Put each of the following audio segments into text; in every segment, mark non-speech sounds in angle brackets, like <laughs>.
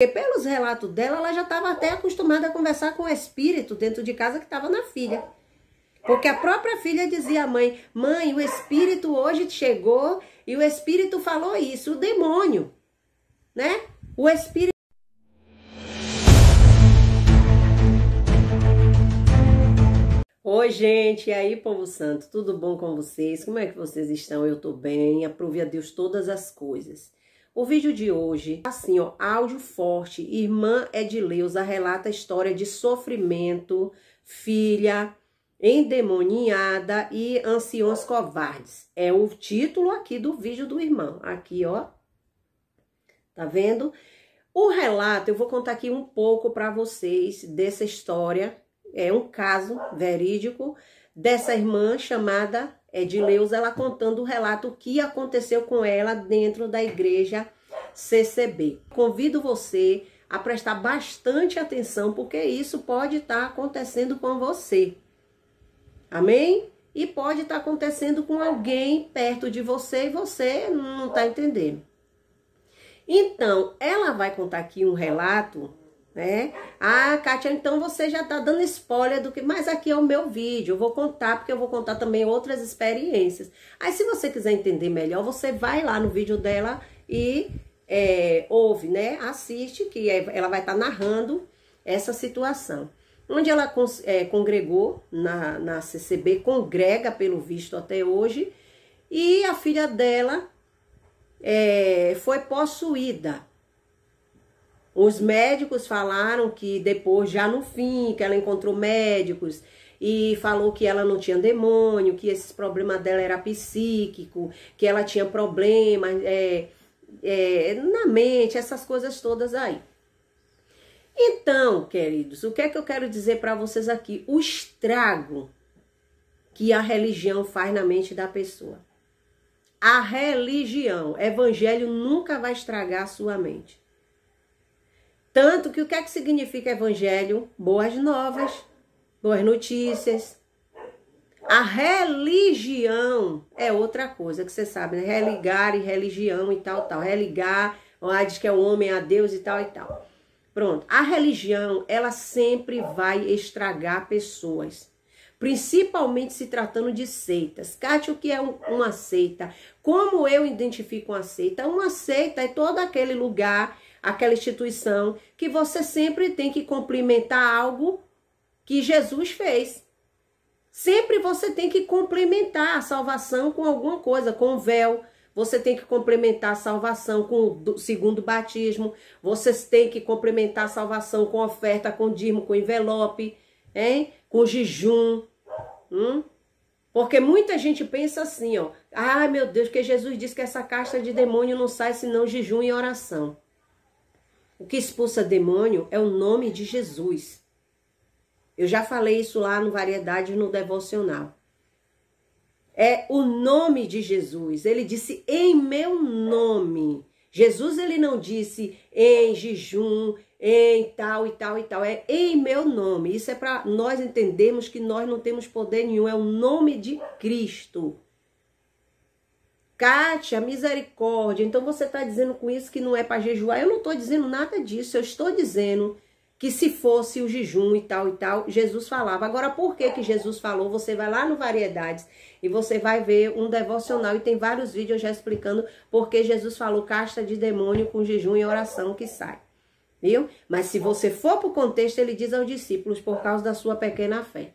Porque pelos relatos dela, ela já estava até acostumada a conversar com o espírito dentro de casa que estava na filha. Porque a própria filha dizia à mãe: Mãe, o espírito hoje chegou e o espírito falou isso, o demônio, né? O espírito. Oi, gente, e aí, povo santo, tudo bom com vocês? Como é que vocês estão? Eu tô bem, aprove a Deus todas as coisas. O vídeo de hoje, assim, ó, áudio forte. Irmã Edileuza relata a história de sofrimento, filha endemoniada e anciões covardes. É o título aqui do vídeo do irmão. Aqui, ó. Tá vendo? O relato, eu vou contar aqui um pouco para vocês dessa história. É um caso verídico dessa irmã chamada é, de Leusa, ela contando o relato que aconteceu com ela dentro da igreja CCB. Convido você a prestar bastante atenção, porque isso pode estar tá acontecendo com você. Amém? E pode estar tá acontecendo com alguém perto de você e você não está entendendo. Então, ela vai contar aqui um relato né? Ah, Kátia, então você já tá dando spoiler do que... Mas aqui é o meu vídeo, eu vou contar, porque eu vou contar também outras experiências. Aí, se você quiser entender melhor, você vai lá no vídeo dela e é, ouve, né? Assiste, que é, ela vai estar tá narrando essa situação. Onde ela é, congregou na, na CCB, congrega pelo visto até hoje, e a filha dela é, foi possuída os médicos falaram que depois, já no fim, que ela encontrou médicos e falou que ela não tinha demônio, que esse problema dela era psíquico, que ela tinha problemas é, é, na mente, essas coisas todas aí. Então, queridos, o que é que eu quero dizer para vocês aqui? O estrago que a religião faz na mente da pessoa. A religião, evangelho nunca vai estragar a sua mente. Tanto que o que é que significa evangelho? Boas novas, boas notícias. A religião é outra coisa que você sabe, né? Religar e religião e tal, tal. Religar, ah, diz que é o homem a Deus e tal e tal. Pronto. A religião, ela sempre vai estragar pessoas principalmente se tratando de seitas. Cátia, o que é um, uma seita? Como eu identifico uma seita? Uma seita é todo aquele lugar aquela instituição, que você sempre tem que complementar algo que Jesus fez. Sempre você tem que complementar a salvação com alguma coisa, com o véu, você tem que complementar a salvação com o segundo batismo, você tem que complementar a salvação com oferta, com dízimo, com envelope, hein? com jejum. Hum? Porque muita gente pensa assim, ó. Ai, ah, meu Deus, que Jesus disse que essa caixa de demônio não sai senão jejum e oração. O que expulsa demônio é o nome de Jesus. Eu já falei isso lá no Variedade no Devocional. É o nome de Jesus. Ele disse em meu nome. Jesus ele não disse em jejum, em tal e tal e tal. É em meu nome. Isso é para nós entendermos que nós não temos poder nenhum. É o nome de Cristo. Kátia, misericórdia. Então você está dizendo com isso que não é para jejuar. Eu não estou dizendo nada disso. Eu estou dizendo que se fosse o jejum e tal e tal, Jesus falava. Agora, por que que Jesus falou? Você vai lá no Variedades e você vai ver um devocional e tem vários vídeos já explicando por que Jesus falou casta de demônio com jejum e oração que sai. Viu? Mas se você for para o contexto, ele diz aos discípulos por causa da sua pequena fé.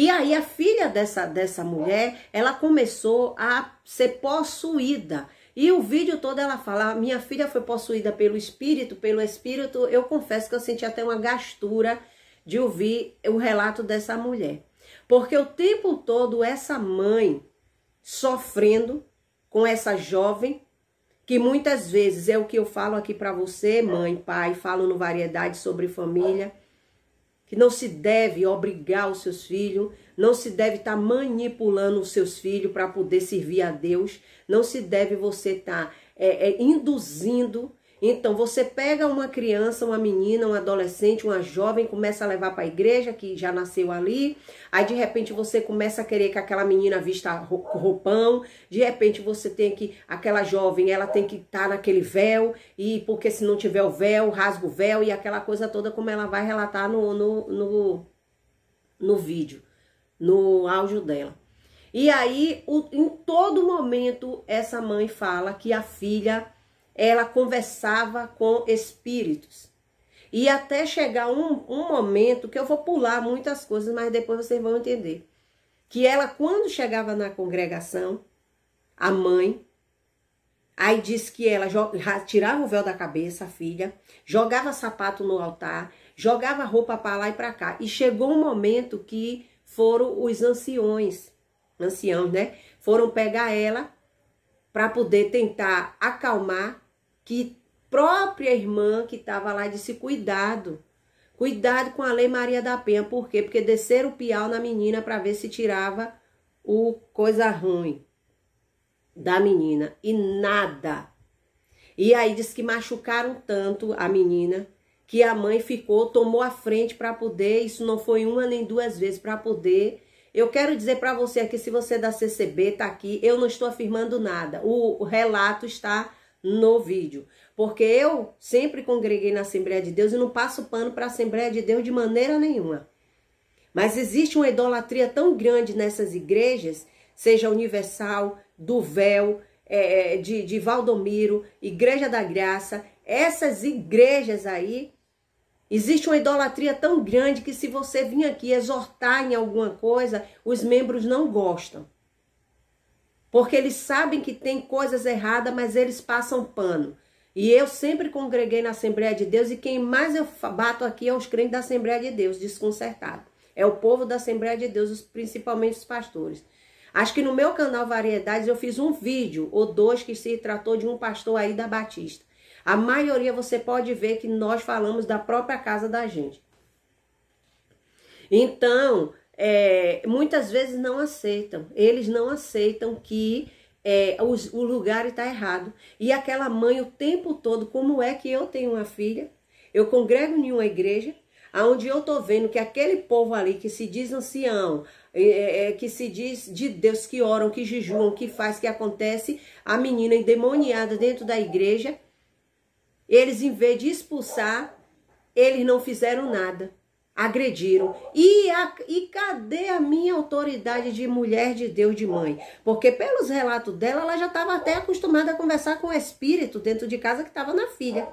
E aí a filha dessa, dessa mulher, ela começou a ser possuída. E o vídeo todo ela fala, minha filha foi possuída pelo espírito, pelo espírito. Eu confesso que eu senti até uma gastura de ouvir o relato dessa mulher. Porque o tempo todo essa mãe sofrendo com essa jovem, que muitas vezes é o que eu falo aqui para você, mãe, pai, falo no variedade sobre família que não se deve obrigar os seus filhos, não se deve estar tá manipulando os seus filhos para poder servir a Deus, não se deve você estar tá, é, é, induzindo então você pega uma criança, uma menina, um adolescente, uma jovem, começa a levar para a igreja que já nasceu ali. Aí de repente você começa a querer que aquela menina vista roupão. De repente você tem que aquela jovem, ela tem que estar tá naquele véu e porque se não tiver o véu, rasga o véu e aquela coisa toda como ela vai relatar no no, no, no vídeo, no áudio dela. E aí, o, em todo momento, essa mãe fala que a filha ela conversava com espíritos. E até chegar um, um momento, que eu vou pular muitas coisas, mas depois vocês vão entender. Que ela, quando chegava na congregação, a mãe, aí diz que ela tirava o véu da cabeça, a filha, jogava sapato no altar, jogava roupa para lá e para cá. E chegou um momento que foram os anciões, anciãos, né? Foram pegar ela para poder tentar acalmar que própria irmã que estava lá disse: cuidado, cuidado com a Lei Maria da Penha. Por quê? Porque desceram o piau na menina para ver se tirava o coisa ruim da menina e nada. E aí diz que machucaram tanto a menina que a mãe ficou, tomou a frente para poder, isso não foi uma nem duas vezes para poder. Eu quero dizer para você aqui, se você é da CCB está aqui, eu não estou afirmando nada. O, o relato está no vídeo. Porque eu sempre congreguei na Assembleia de Deus e não passo pano para a Assembleia de Deus de maneira nenhuma. Mas existe uma idolatria tão grande nessas igrejas, seja Universal, do Véu, é, é, de, de Valdomiro, Igreja da Graça, essas igrejas aí, existe uma idolatria tão grande que se você vir aqui exortar em alguma coisa, os membros não gostam. Porque eles sabem que tem coisas erradas, mas eles passam pano. E eu sempre congreguei na Assembleia de Deus e quem mais eu bato aqui é os crentes da Assembleia de Deus, desconcertado. É o povo da Assembleia de Deus, principalmente os pastores. Acho que no meu canal Variedades eu fiz um vídeo ou dois que se tratou de um pastor aí da Batista. A maioria você pode ver que nós falamos da própria casa da gente. Então, é, muitas vezes não aceitam. Eles não aceitam que é, o, o lugar está errado. E aquela mãe o tempo todo, como é que eu tenho uma filha? Eu congrego em uma igreja, aonde eu estou vendo que aquele povo ali que se diz ancião, é, é, é, que se diz de Deus, que oram, que jejuam, que faz, que acontece, a menina endemoniada dentro da igreja, eles em vez de expulsar, eles não fizeram nada agrediram. E, a, e cadê a minha autoridade de mulher de Deus, de mãe? Porque pelos relatos dela, ela já estava até acostumada a conversar com o espírito dentro de casa que estava na filha.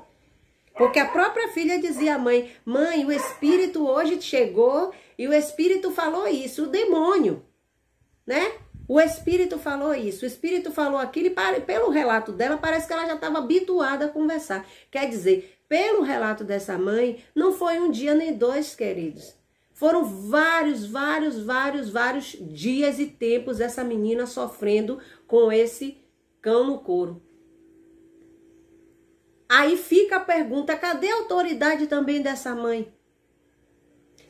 Porque a própria filha dizia à mãe: Mãe, o espírito hoje chegou e o espírito falou isso, o demônio, né? O espírito falou isso, o espírito falou aquilo, e pelo relato dela, parece que ela já estava habituada a conversar. Quer dizer, pelo relato dessa mãe, não foi um dia nem dois, queridos. Foram vários, vários, vários, vários dias e tempos essa menina sofrendo com esse cão no couro. Aí fica a pergunta: cadê a autoridade também dessa mãe?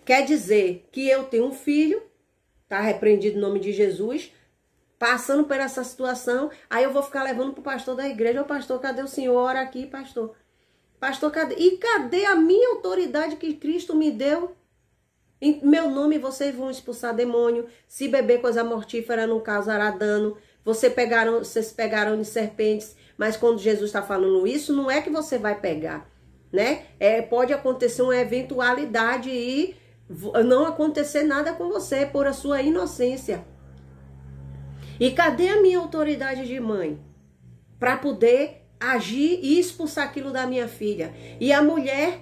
Quer dizer que eu tenho um filho, tá repreendido em nome de Jesus, passando por essa situação, aí eu vou ficar levando pro pastor da igreja, ô pastor, cadê o senhor? Ora aqui, pastor. Pastor, cadê? E cadê a minha autoridade que Cristo me deu? Em meu nome vocês vão expulsar demônio. Se beber coisa mortífera não causará dano. Você pegaram, vocês pegaram de serpentes. Mas quando Jesus está falando isso, não é que você vai pegar, né? É, pode acontecer uma eventualidade e não acontecer nada com você por a sua inocência. E cadê a minha autoridade de mãe? Para poder agir e expulsar aquilo da minha filha. E a mulher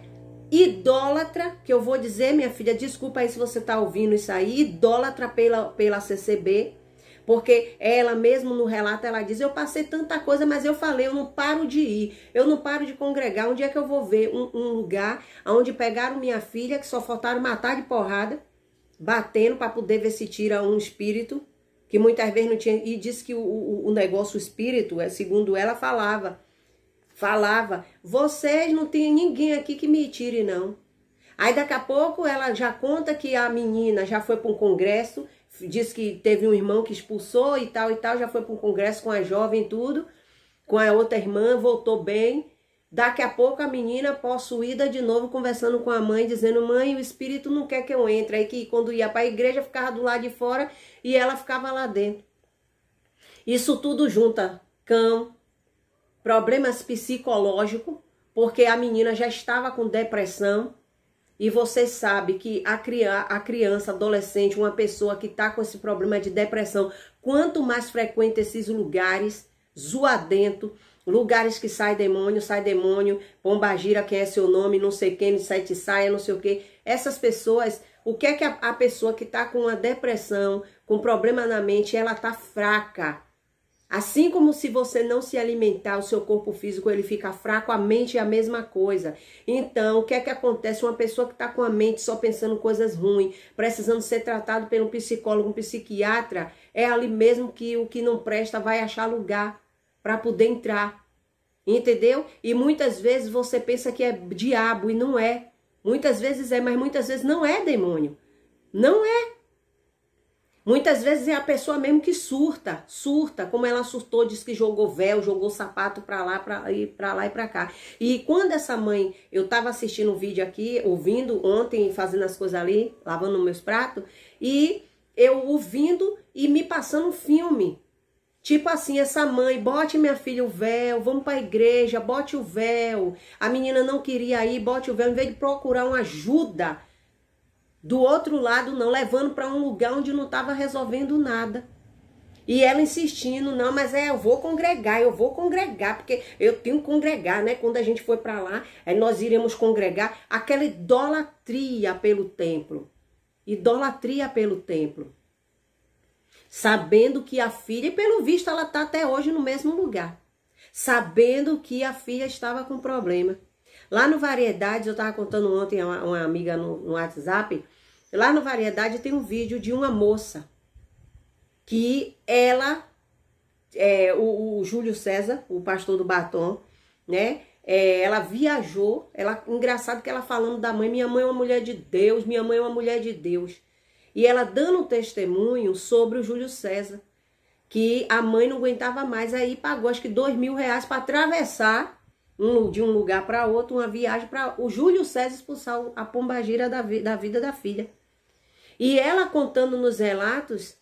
idólatra, que eu vou dizer, minha filha, desculpa aí se você tá ouvindo isso aí, idólatra pela, pela CCB, porque ela mesmo no relato ela diz: Eu passei tanta coisa, mas eu falei, eu não paro de ir, eu não paro de congregar. Onde é que eu vou ver um, um, lugar onde pegaram minha filha, que só faltaram matar de porrada, batendo para poder ver se tira um espírito? que muitas vezes não tinha. E disse que o, o, o negócio, o espírito, é, segundo ela, falava. Falava, vocês não tem ninguém aqui que me tire, não. Aí daqui a pouco ela já conta que a menina já foi para um congresso, disse que teve um irmão que expulsou e tal e tal, já foi para um congresso com a jovem tudo, com a outra irmã, voltou bem. Daqui a pouco a menina possuída de novo conversando com a mãe, dizendo: Mãe, o espírito não quer que eu entre. Aí que quando ia para a igreja ficava do lado de fora e ela ficava lá dentro. Isso tudo junta cão, problemas psicológicos, porque a menina já estava com depressão. E você sabe que a, criança, adolescente, uma pessoa que está com esse problema de depressão, quanto mais frequenta esses lugares, zoadento, dentro Lugares que sai demônio, sai demônio, Pombagira, quem é seu nome, não sei quem, sai te saia, não sei o quê. Essas pessoas, o que é que a, a pessoa que está com uma depressão, com problema na mente, ela está fraca. Assim como se você não se alimentar, o seu corpo físico ele fica fraco, a mente é a mesma coisa. Então, o que é que acontece? Uma pessoa que está com a mente só pensando coisas ruins, precisando ser tratado por um psicólogo, um psiquiatra, é ali mesmo que o que não presta vai achar lugar para poder entrar. Entendeu? E muitas vezes você pensa que é diabo e não é. Muitas vezes é, mas muitas vezes não é demônio. Não é. Muitas vezes é a pessoa mesmo que surta, surta, como ela surtou, diz que jogou véu, jogou sapato para lá, para ir para lá e para cá. E quando essa mãe, eu tava assistindo um vídeo aqui, ouvindo ontem, fazendo as coisas ali, lavando meus pratos, e eu ouvindo e me passando um filme Tipo assim, essa mãe, bote minha filha o véu, vamos para a igreja, bote o véu. A menina não queria ir, bote o véu. Em vez de procurar uma ajuda do outro lado, não, levando para um lugar onde não estava resolvendo nada. E ela insistindo, não, mas é, eu vou congregar, eu vou congregar, porque eu tenho que congregar, né? Quando a gente foi para lá, é, nós iremos congregar. Aquela idolatria pelo templo. Idolatria pelo templo sabendo que a filha, e pelo visto ela está até hoje no mesmo lugar, sabendo que a filha estava com problema. Lá no Variedade, eu estava contando ontem a uma, uma, amiga no, no WhatsApp, lá no Variedade tem um vídeo de uma moça que ela, é, o, o, Júlio César, o pastor do Batom, né? É, ela viajou, ela engraçado que ela falando da mãe, minha mãe é uma mulher de Deus, minha mãe é uma mulher de Deus. E ela dando um testemunho sobre o Júlio César, que a mãe não aguentava mais, aí pagou acho que dois mil reais para atravessar um, de um lugar para outro, uma viagem para o Júlio César expulsar a pombagira da, vi, da vida da filha. E ela contando nos relatos,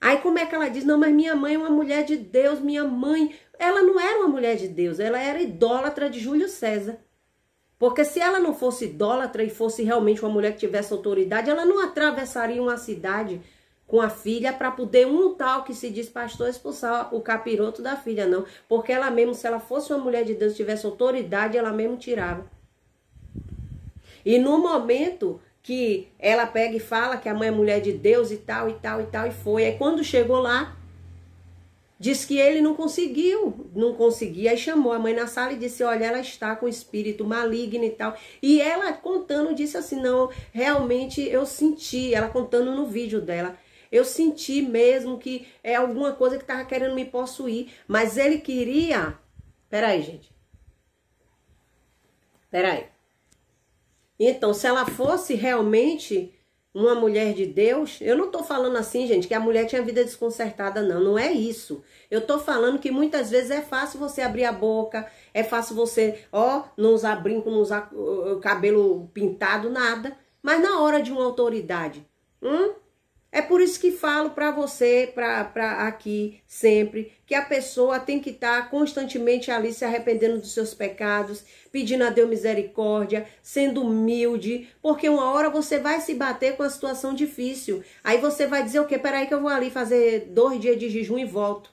aí como é que ela diz, não, mas minha mãe é uma mulher de Deus, minha mãe, ela não era uma mulher de Deus, ela era idólatra de Júlio César. Porque se ela não fosse idólatra e fosse realmente uma mulher que tivesse autoridade, ela não atravessaria uma cidade com a filha para poder um tal que se diz pastor expulsar o capiroto da filha, não. Porque ela mesmo, se ela fosse uma mulher de Deus, tivesse autoridade, ela mesmo tirava. E no momento que ela pega e fala que a mãe é mulher de Deus e tal, e tal, e tal, e foi. Aí quando chegou lá, Diz que ele não conseguiu, não conseguia. Aí chamou a mãe na sala e disse: Olha, ela está com espírito maligno e tal. E ela contando disse assim: Não, realmente eu senti. Ela contando no vídeo dela. Eu senti mesmo que é alguma coisa que estava querendo me possuir. Mas ele queria. Peraí, gente. Peraí. Então, se ela fosse realmente uma mulher de Deus, eu não estou falando assim, gente, que a mulher tinha vida desconcertada, não, não é isso. Eu estou falando que muitas vezes é fácil você abrir a boca, é fácil você, ó, não usar brinco, não usar uh, uh cabelo pintado, nada. Mas na hora de uma autoridade, hum, é por isso que falo para você, para aqui sempre, que a pessoa tem que estar tá constantemente ali se arrependendo dos seus pecados, pedindo a Deus misericórdia, sendo humilde, porque uma hora você vai se bater com a situação difícil. Aí você vai dizer o quê? Peraí que eu vou ali fazer dois dias de jejum e volto.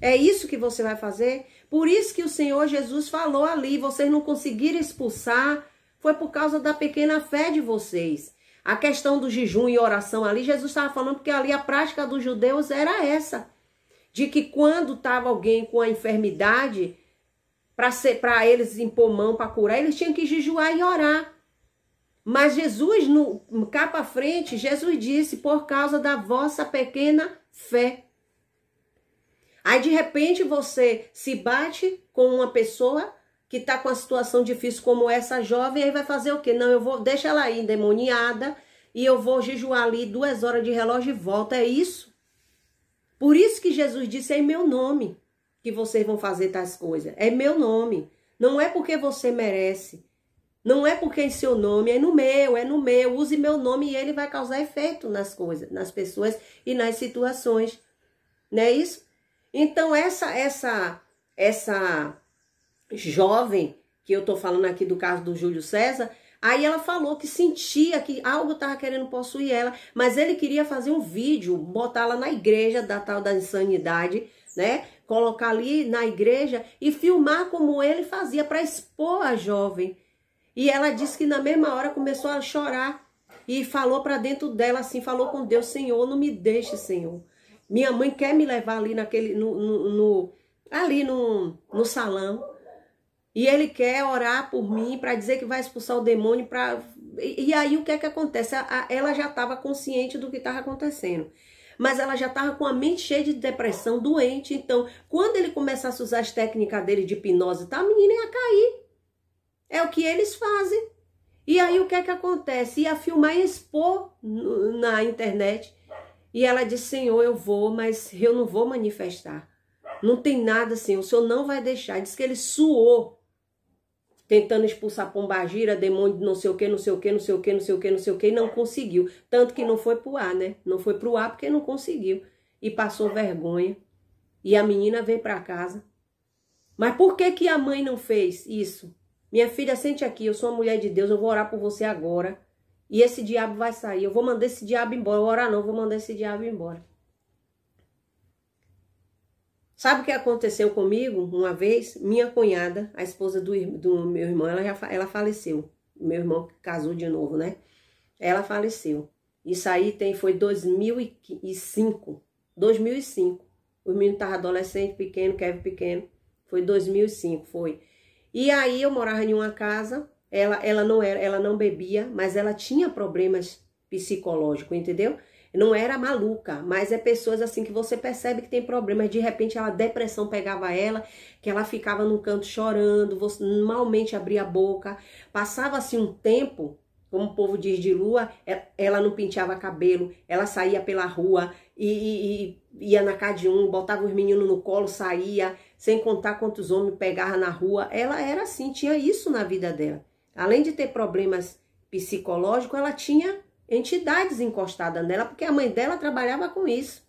É isso que você vai fazer? Por isso que o Senhor Jesus falou ali, vocês não conseguiram expulsar, foi por causa da pequena fé de vocês. A questão do jejum e oração ali, Jesus estava falando porque ali a prática dos judeus era essa. De que quando estava alguém com a enfermidade, para eles impor mão para curar, eles tinham que jejuar e orar. Mas Jesus, no, no capa à frente, Jesus disse, por causa da vossa pequena fé. Aí de repente você se bate com uma pessoa que está com a situação difícil como essa jovem, aí vai fazer o quê? Não, eu vou, deixa ela aí endemoniada e eu vou jejuar ali duas horas de relógio e volta, é isso? Por isso que Jesus disse, é em meu nome que vocês vão fazer tais coisas, é meu nome, não é porque você merece, não é porque é em seu nome, é no meu, é no meu, use meu nome e ele vai causar efeito nas coisas, nas pessoas e nas situações, não é isso? Então essa, essa, essa jovem, que eu tô falando aqui do caso do Júlio César, Aí ela falou que sentia que algo estava querendo possuir ela, mas ele queria fazer um vídeo, botá-la na igreja da tal da insanidade, né? Colocar ali na igreja e filmar como ele fazia para expor a jovem. E ela disse que na mesma hora começou a chorar e falou para dentro dela assim, falou com Deus, Senhor, não me deixe, Senhor. Minha mãe quer me levar ali naquele, no, no, no ali no, no salão. E ele quer orar por mim para dizer que vai expulsar o demônio. Pra... E, e aí o que é que acontece? A, ela já estava consciente do que estava acontecendo. Mas ela já estava com a mente cheia de depressão, doente. Então, quando ele começasse a usar as técnicas dele de hipnose, tá, a menina ia cair. É o que eles fazem. E aí o que é que acontece? Ia filmar e expor na internet. E ela disse: Senhor, eu vou, mas eu não vou manifestar. Não tem nada, Senhor. O Senhor não vai deixar. Diz que ele suou tentando expulsar pombagira, demônio de não sei o que, não sei o que, não sei o que, não sei o que, não sei o que, e não conseguiu. Tanto que não foi pro ar, né? Não foi pro ar porque não conseguiu. E passou vergonha. E a menina veio para casa. Mas por que que a mãe não fez isso? Minha filha, sente aqui, eu sou uma mulher de Deus, eu vou orar por você agora. E esse diabo vai sair. Eu vou mandar esse diabo embora. Eu vou orar não, vou mandar esse diabo embora. Sabe o que aconteceu comigo uma vez? Minha cunhada, a esposa do, do meu irmão, ela, já, ela faleceu. Meu irmão casou de novo, né? Ela faleceu. Isso aí tem, foi 2005. 2005. O menino estava adolescente, pequeno, Kevin pequeno. Foi 2005, foi. E aí eu morava em uma casa, ela, ela não era, ela não bebia, mas ela tinha problemas psicológicos, entendeu? não era maluca, mas é pessoas assim que você percebe que tem problemas, de repente a depressão pegava ela, que ela ficava num canto chorando, você malmente abria a boca, passava assim um tempo, como o povo diz de lua, é, ela não penteava cabelo, ela saía pela rua e, e, e ia na casa de um, botava os meninos no colo, saía, sem contar quantos homens pegava na rua. Ela era assim, tinha isso na vida dela. Além de ter problemas psicológicos, ela tinha entidades encostadas nela, porque a mãe dela trabalhava com isso.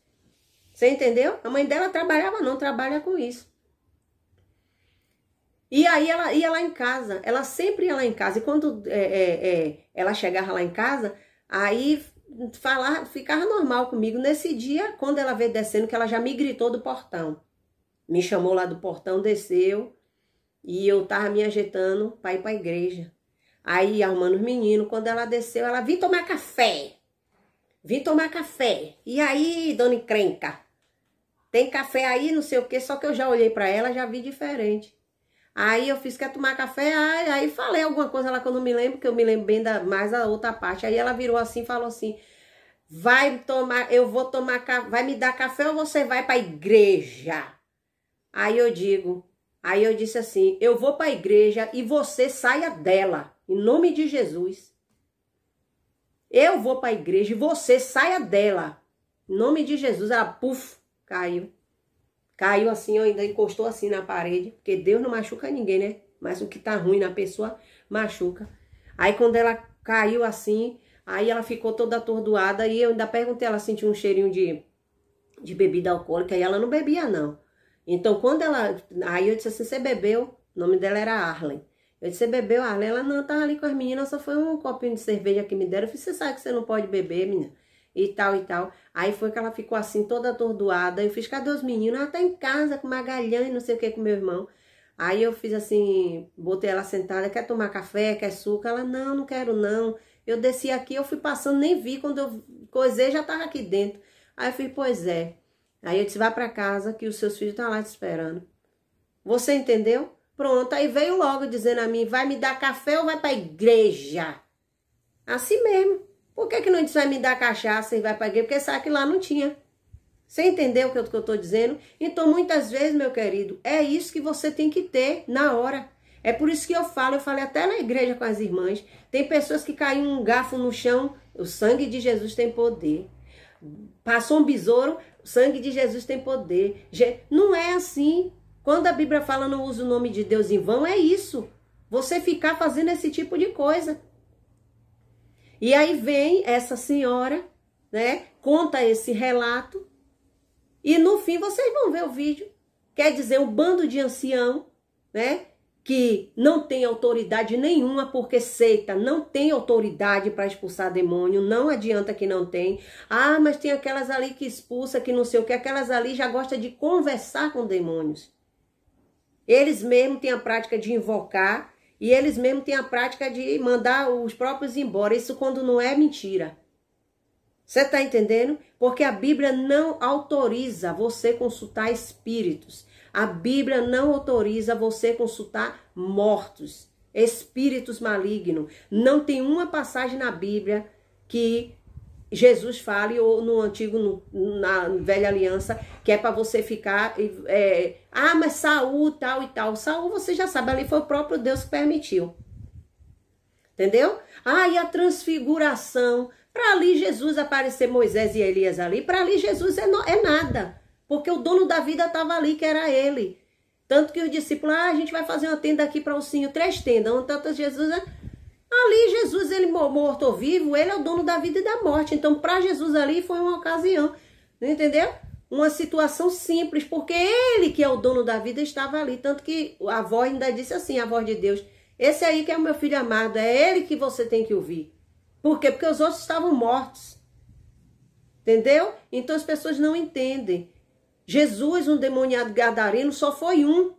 Você entendeu? A mãe dela trabalhava, não trabalha com isso. E aí ela ia lá em casa, ela sempre ia lá em casa. E quando é, é, é, ela chegava lá em casa, aí falar, ficava normal comigo. Nesse dia, quando ela veio descendo, que ela já me gritou do portão. Me chamou lá do portão, desceu. E eu tava me ajeitando para ir para a igreja. Aí arrumando os meninos, quando ela desceu, ela vim tomar café. Vim tomar café. E aí, dona encrenca, tem café aí, não sei o quê, só que eu já olhei para ela, já vi diferente. Aí eu fiz, quer tomar café? Aí, aí falei alguma coisa lá que eu não me lembro, que eu me lembro bem da, mais da outra parte. Aí ela virou assim e falou assim, vai tomar, eu vou tomar, vai me dar café ou você vai para igreja? Aí eu digo, aí eu disse assim, eu vou para igreja e você saia dela. Em nome de Jesus. Eu vou para a igreja e você saia dela. Em nome de Jesus. Ela, puf, caiu. Caiu assim, ainda encostou assim na parede. Porque Deus não machuca ninguém, né? Mas o que tá ruim na pessoa machuca. Aí quando ela caiu assim, aí ela ficou toda atordoada. E eu ainda perguntei, ela sentiu um cheirinho de, de bebida alcoólica. E ela não bebia, não. Então quando ela. Aí eu disse assim: você bebeu? O nome dela era Arlen. Eu disse, você bebeu? Ah, ela não, tava ali com as meninas, só foi um copinho de cerveja que me deram. Eu disse, você sabe que você não pode beber, menina? E tal, e tal. Aí foi que ela ficou assim, toda atordoada. Eu fiz, cadê os meninos? Ela ah, tá em casa com Magalhães, não sei o que, com meu irmão. Aí eu fiz assim, botei ela sentada, quer tomar café, quer suco? Ela, não, não quero não. Eu desci aqui, eu fui passando, nem vi, quando eu coisei já tava aqui dentro. Aí eu fiz, pois é. Aí eu disse, vá para casa que os seus filhos estão lá te esperando. Você entendeu? Pronto, aí veio logo dizendo a mim, vai me dar café ou vai para a igreja? Assim mesmo. Por que, que não disse vai me dar cachaça e vai para a igreja? Porque sabe que lá não tinha. Você entendeu o que eu estou dizendo? Então, muitas vezes, meu querido, é isso que você tem que ter na hora. É por isso que eu falo, eu falei até na igreja com as irmãs. Tem pessoas que caem um garfo no chão, o sangue de Jesus tem poder. Passou um besouro, o sangue de Jesus tem poder. Não é assim. Quando a Bíblia fala não usa o nome de Deus em vão, é isso. Você ficar fazendo esse tipo de coisa. E aí vem essa senhora, né? Conta esse relato. E no fim vocês vão ver o vídeo. Quer dizer, um bando de ancião, né? Que não tem autoridade nenhuma, porque seita não tem autoridade para expulsar demônio, não adianta que não tem. Ah, mas tem aquelas ali que expulsa, que não sei o que, aquelas ali já gosta de conversar com demônios. Eles mesmos têm a prática de invocar e eles mesmos têm a prática de mandar os próprios embora. Isso quando não é mentira. Você está entendendo? Porque a Bíblia não autoriza você consultar espíritos. A Bíblia não autoriza você consultar mortos, espíritos malignos. Não tem uma passagem na Bíblia que Jesus fala no antigo, no, na velha aliança, que é para você ficar, é, ah, mas Saul tal e tal. Saul você já sabe, ali foi o próprio Deus que permitiu. Entendeu? Ah, e a transfiguração. Para ali Jesus aparecer Moisés e Elias ali, para ali Jesus é, no, é nada. Porque o dono da vida estava ali, que era ele. Tanto que o discípulo, ah, a gente vai fazer uma tenda aqui para o senhor, três tendas. um tantas Jesus, né? Ali Jesus, ele morto ou vivo, ele é o dono da vida e da morte. Então, para Jesus ali foi uma ocasião, entendeu? Uma situação simples, porque ele que é o dono da vida estava ali. Tanto que a voz ainda disse assim, a voz de Deus, esse aí que é o meu filho amado, é ele que você tem que ouvir. Por quê? Porque os outros estavam mortos. Entendeu? Então as pessoas não entendem. Jesus, um demoniado gadareno, só foi um.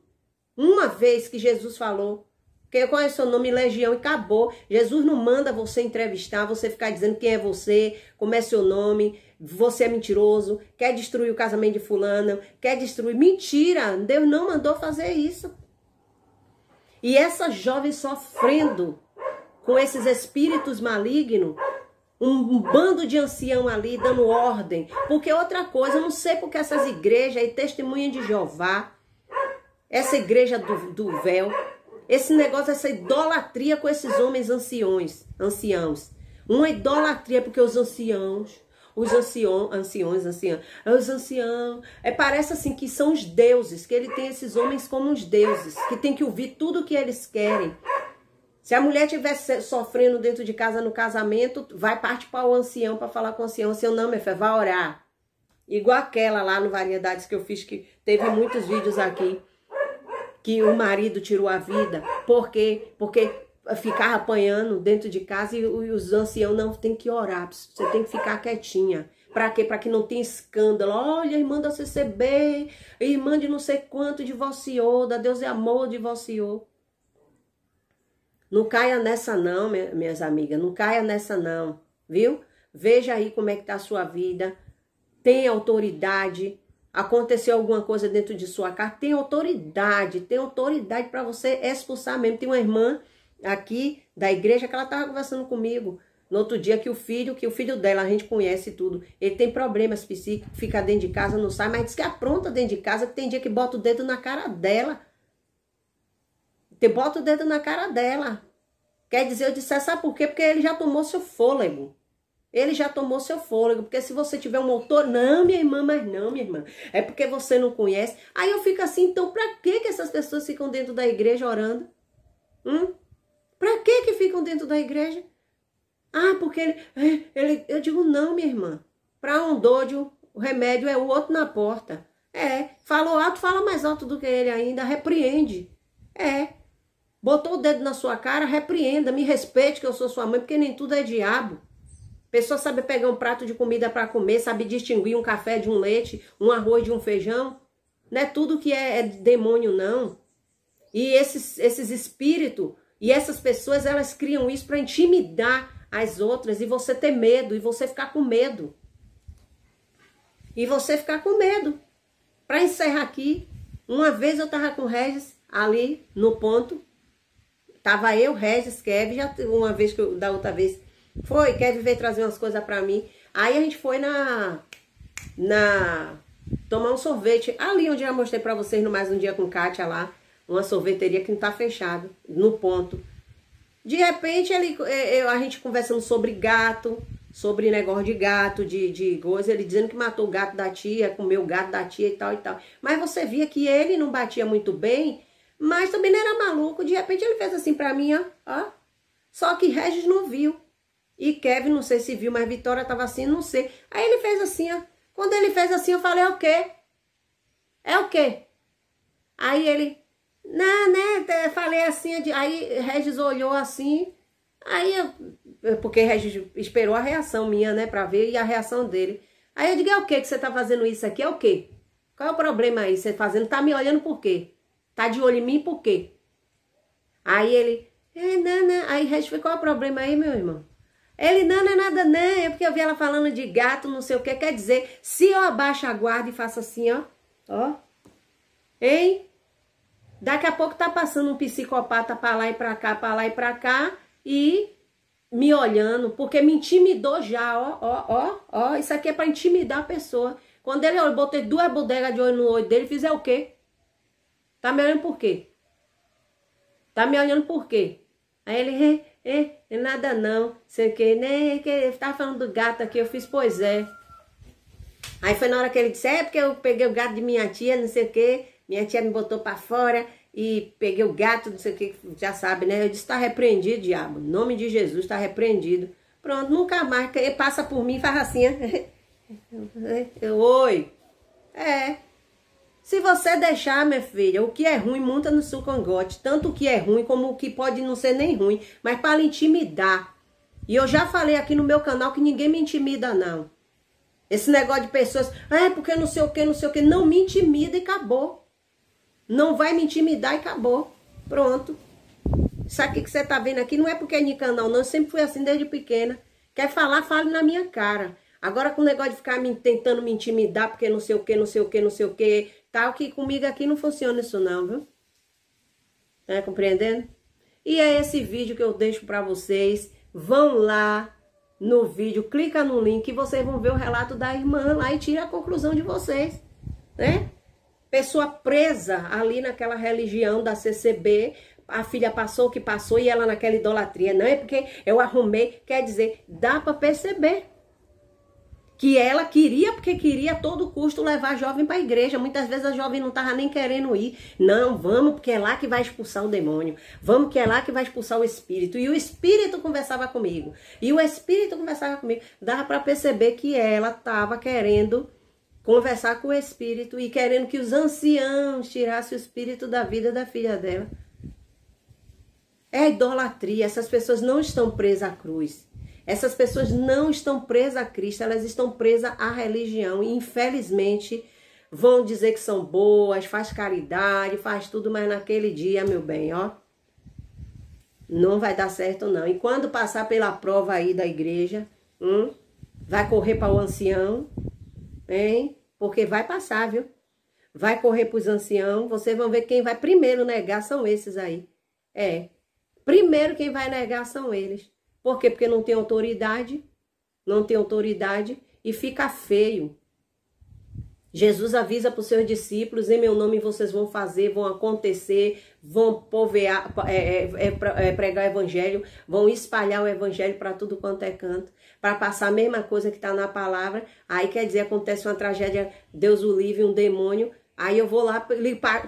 Uma vez que Jesus falou, porque qual é o seu nome? Legião e acabou. Jesus não manda você entrevistar, você ficar dizendo quem é você, como é seu nome, você é mentiroso, quer destruir o casamento de fulano, quer destruir. Mentira! Deus não mandou fazer isso. E essa jovem sofrendo com esses espíritos malignos, um bando de ancião ali dando ordem. Porque outra coisa, eu não sei porque essas igrejas e testemunha de Jeová, essa igreja do, do véu, esse negócio, essa idolatria com esses homens anciões, anciãos. Uma idolatria, porque os anciãos, os ancião, anciões, anciãos, os anciãos, é, parece assim que são os deuses, que ele tem esses homens como os deuses, que tem que ouvir tudo o que eles querem. Se a mulher estiver sofrendo dentro de casa no casamento, vai parte para o ancião para falar com o ancião. O ancião, não, minha fé, vai orar. Igual aquela lá no Variedades que eu fiz, que teve muitos vídeos aqui que o marido tirou a vida, porque porque ficar apanhando dentro de casa e, e os anciãos não tem que orar, você tem que ficar quietinha. Para quê? Para que não tenha escândalo. Olha, irmã da CCB, irmã de não sei quanto de divorciou, da Deus é amor de divorciou. Não caia nessa não, minhas amigas, não caia nessa não, viu? Veja aí como é que tá a sua vida. Tem autoridade, aconteceu alguma coisa dentro de sua casa, tem autoridade, tem autoridade para você expulsar mesmo. Tem uma irmã aqui da igreja que ela estava conversando comigo no outro dia que o filho, que o filho dela, a gente conhece tudo, ele tem problemas psíquicos, fica dentro de casa, não sai, mas diz que apronta dentro de casa, que tem dia que bota o dedo na cara dela. bota o dedo na cara dela. Quer dizer, eu disse, é, sabe por quê? Porque ele já tomou seu fôlego. Ele já tomou seu fôlego, porque se você tiver um motor, não, minha irmã, mas não, minha irmã, é porque você não conhece. Aí eu fico assim, então pra que que essas pessoas ficam dentro da igreja orando? Hum? Pra que que ficam dentro da igreja? Ah, porque ele, é, ele eu digo, não, minha irmã, pra um doido, o remédio é o outro na porta. É, falou alto, fala mais alto do que ele ainda, repreende. É, botou o dedo na sua cara, repreenda, me respeite que eu sou sua mãe, porque nem tudo é diabo. Pessoa sabe pegar um prato de comida para comer, sabe distinguir um café de um leite, um arroz de um feijão. Não é tudo que é, é demônio, não. E esses, esses espíritos e essas pessoas, elas criam isso para intimidar as outras e você ter medo, e você ficar com medo. E você ficar com medo. Para encerrar aqui, uma vez eu tava com o Regis ali no ponto. Tava eu, Regis, Kevin, já uma vez que eu, da outra vez foi, quer viver trazer umas coisas para mim. Aí a gente foi na. Na. Tomar um sorvete. Ali onde eu já mostrei para vocês no mais um dia com Kátia lá. Uma sorveteria que não tá fechada. No ponto. De repente, ele, eu, é, é, a gente conversando sobre gato, sobre negócio de gato, de, de coisa, ele dizendo que matou o gato da tia, comeu o gato da tia e tal e tal. Mas você via que ele não batia muito bem, mas também não era maluco. De repente ele fez assim para mim, ó, ó. Só que Regis não viu. E Kevin, não sei se viu, mas Vitória tava assim, não sei. Aí ele fez assim, ó. Quando ele fez assim, eu falei, é o quê? É o quê? Aí ele, não, né? É, falei assim, aí Regis olhou assim. Aí eu, é, porque Regis esperou a reação minha, né, pra ver, e a reação dele. Aí eu digo, é o quê que você tá fazendo isso aqui? É o quê? Qual é o problema aí? Você fazendo, tá me olhando por quê? Tá de olho em mim por quê? Aí ele, é, não, não. Aí Regis, qual é o problema aí, meu irmão? Ele, não, não é nada, não. É porque eu vi ela falando de gato, não sei o que. Quer dizer, se eu abaixo a guarda e faço assim, ó. Ó. Hein? Daqui a pouco tá passando um psicopata pra lá e pra cá, pra lá e pra cá. E me olhando, porque me intimidou já, ó, ó, ó, ó. Isso aqui é pra intimidar a pessoa. Quando ele eu botei duas bodegas de olho no olho dele, fizer é o quê? Tá me olhando por quê? Tá me olhando por quê? Aí ele é, nada não. Sei que nem que tava tá falando do gato aqui, eu fiz, pois é. Aí foi na hora que ele disse, é porque eu peguei o gato de minha tia, não sei o que. Minha tia me botou para fora e peguei o gato, não sei o que, já sabe, né? Eu disse, tá repreendido, diabo. Em nome de Jesus, tá repreendido. Pronto, nunca mais. Ele passa por mim e faz assim, né? <laughs> Oi. É. Se você deixar, minha filha, o que é ruim monta no seu cangote, tanto o que é ruim como o que pode não ser nem ruim, mas para intimidar. E eu já falei aqui no meu canal que ninguém me intimida não. Esse negócio de pessoas, ah, é porque não sei o que, não sei o que, não me intimida e acabou. Não vai me intimidar e acabou. Pronto. Isso aqui que você tá vendo aqui não é porque é Nicanal, não. Eu sempre fui assim desde pequena. Quer falar, fale na minha cara. Agora com o negócio de ficar me, tentando me intimidar porque não sei o que, não sei o que, não sei o que, Tal que comigo aqui não funciona isso não, viu? Tá compreendendo? E é esse vídeo que eu deixo para vocês. Vão lá no vídeo, clica no link e vocês vão ver o relato da irmã lá e tira a conclusão de vocês, né? Pessoa presa ali naquela religião da CCB, a filha passou o que passou e ela naquela idolatria, não é porque eu arrumei, quer dizer, dá para perceber que ela queria, porque queria a todo custo levar a jovem para a igreja. Muitas vezes a jovem não estava nem querendo ir. Não, vamos, porque é lá que vai expulsar o demônio. Vamos, que é lá que vai expulsar o espírito. E o espírito conversava comigo. E o espírito conversava comigo. Dava para perceber que ela estava querendo conversar com o espírito e querendo que os anciãos tirassem o espírito da vida da filha dela. É idolatria. Essas pessoas não estão presas à cruz. Essas pessoas não estão presas a Cristo, elas estão presas à religião e infelizmente vão dizer que são boas, faz caridade, faz tudo, mas naquele dia, meu bem, ó, não vai dar certo não. E quando passar pela prova aí da igreja, hum, vai correr para o ancião, hein? Porque vai passar, viu? Vai correr para os anciãos, vocês vão ver quem vai primeiro negar são esses aí. É. Primeiro quem vai negar são eles. Por quê? Porque não tem autoridade, não tem autoridade e fica feio. Jesus avisa para os seus discípulos: em meu nome vocês vão fazer, vão acontecer, vão povoar, é, é, é, é pregar o evangelho, vão espalhar o evangelho para tudo quanto é canto, para passar a mesma coisa que está na palavra. Aí quer dizer, acontece uma tragédia, Deus o livre, um demônio. Aí eu vou lá,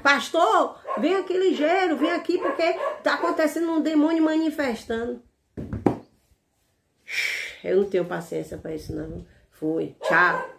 pastor, vem aqui ligeiro, vem aqui, porque está acontecendo um demônio manifestando. Eu não tenho paciência para isso, não. Fui. Tchau.